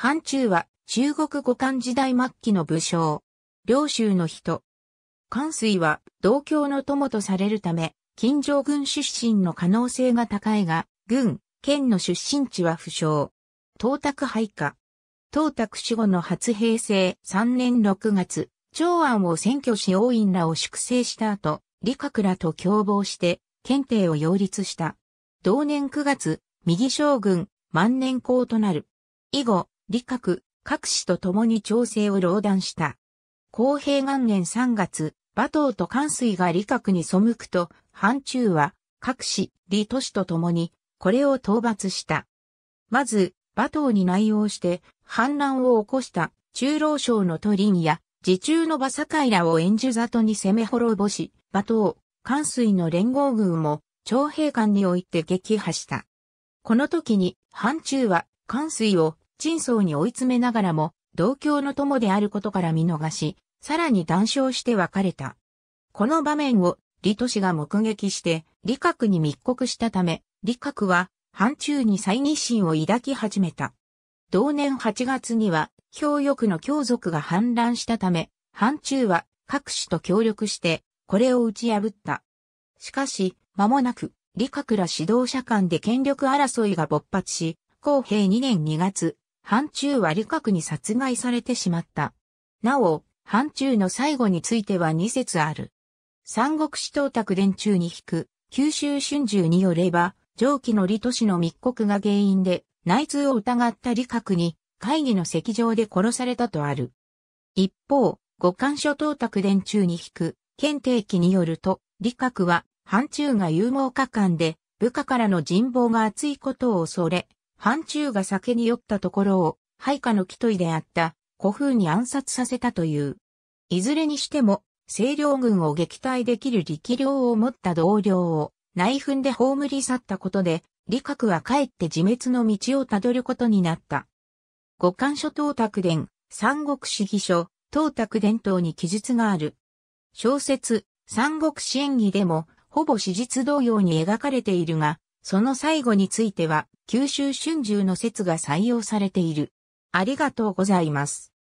藩中は中国五漢時代末期の武将。領州の人。関水は同郷の友とされるため、近城軍出身の可能性が高いが、軍、県の出身地は不詳。東卓廃下。東卓死後の初平成3年6月、長安を占拠し王院らを粛清した後、李閣らと共謀して、検定を擁立した。同年9月、右将軍、万年公となる。以後、李閣、各氏と共に調整を労断した。公平元年3月、馬頭と関水が李閣に背くと、範中は、各氏、李都市と共に、これを討伐した。まず、馬頭に内容して、反乱を起こした中老省の都林や、自中の馬境らを円樹里に攻め滅ぼし、馬頭、関水の連合軍も、徴兵官において撃破した。この時に、範中は、関水を陳層に追い詰めながらも、同郷の友であることから見逃し、さらに談笑して別れた。この場面を李都氏が目撃して、李閣に密告したため、李閣は、反中に再日心を抱き始めた。同年8月には、兵翼の強族が反乱したため、反中は各種と協力して、これを打ち破った。しかし、間もなく、李閣ら指導者間で権力争いが勃発し、公平2年2月、範中は李覚に殺害されてしまった。なお、範中の最後については2節ある。三国志東卓伝中に引く、九州春秋によれば、上記の李都市の密告が原因で、内通を疑った李覚に、会議の席上で殺されたとある。一方、五官諸東卓伝中に引く、検定記によると、李覚は、範中が有猛果敢で、部下からの人望が厚いことを恐れ、範中が酒に酔ったところを、配下の木といであった古風に暗殺させたという。いずれにしても、清涼軍を撃退できる力量を持った同僚を内紛で葬り去ったことで、李閣は帰って自滅の道をたどることになった。五官所東卓伝、三国史義書、東卓伝統に記述がある。小説、三国史演義でも、ほぼ史実同様に描かれているが、その最後については、九州春秋の説が採用されている。ありがとうございます。